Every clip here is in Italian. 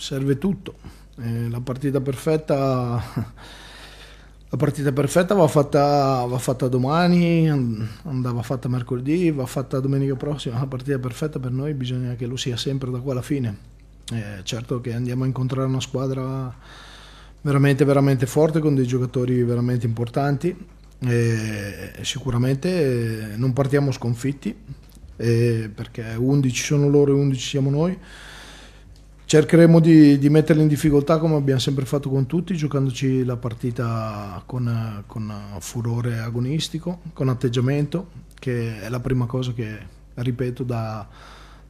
serve tutto. Eh, la partita perfetta... La partita perfetta va fatta, va fatta, domani, andava fatta mercoledì, va fatta domenica prossima. La partita perfetta per noi bisogna che lo sia sempre da qua alla fine. Eh, certo che andiamo a incontrare una squadra veramente, veramente forte con dei giocatori veramente importanti. Eh, sicuramente non partiamo sconfitti eh, perché 11 sono loro e 11 siamo noi cercheremo di, di, metterli in difficoltà come abbiamo sempre fatto con tutti, giocandoci la partita con, con furore agonistico, con atteggiamento, che è la prima cosa che ripeto da,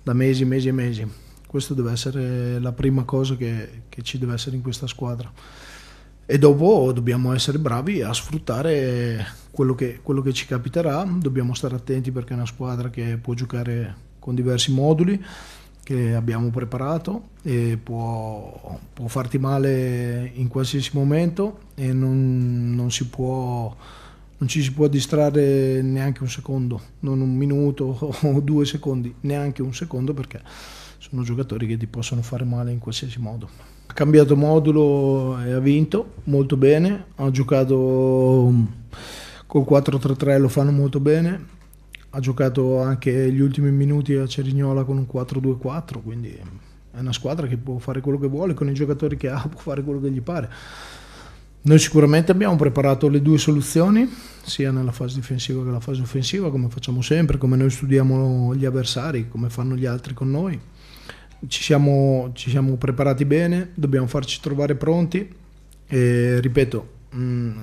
da mesi, mesi e mesi. Questa deve essere la prima cosa che, che ci deve essere in questa squadra e dopo dobbiamo essere bravi a sfruttare quello che, quello che, ci capiterà, dobbiamo stare attenti perché è una squadra che può giocare con diversi moduli, che abbiamo preparato e può, può farti male in qualsiasi momento e non, non, si può, non ci si può distrarre neanche un secondo, non un minuto o due secondi, neanche un secondo perché sono giocatori che ti possono fare male in qualsiasi modo. Ha cambiato modulo e ha vinto molto bene, ha giocato col 4-3-3, lo fanno molto bene ha giocato anche gli ultimi minuti a Cerignola con un 4-2-4, quindi è una squadra che può fare quello che vuole, con i giocatori che ha può fare quello che gli pare. Noi sicuramente abbiamo preparato le due soluzioni, sia nella fase difensiva che nella fase offensiva, come facciamo sempre, come noi studiamo gli avversari, come fanno gli altri con noi. Ci siamo, ci siamo preparati bene, dobbiamo farci trovare pronti e ripeto, mh, mm,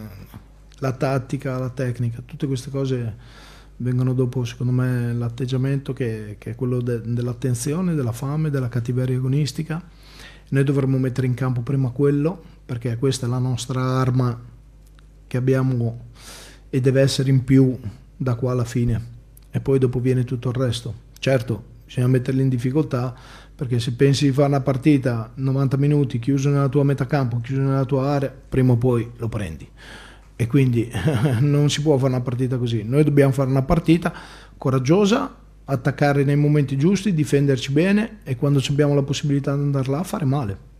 la tattica, la tecnica, tutte queste cose vengono dopo secondo me l'atteggiamento che, che è quello de, dell'attenzione, della fame, della cattiveria agonistica. Noi dovremmo mettere in campo prima quello, perché questa è la nostra arma che abbiamo e deve essere in più da qua alla fine. E poi dopo viene tutto il resto. Certo, bisogna metterli in difficoltà, perché se pensi di fare una partita 90 minuti chiuso nella tua metà campo, chiuso nella tua area, prima o poi lo prendi e quindi non si può fare una partita così. Noi dobbiamo fare una partita coraggiosa, attaccare nei momenti giusti, difenderci bene e quando abbiamo la possibilità di andare là fare male.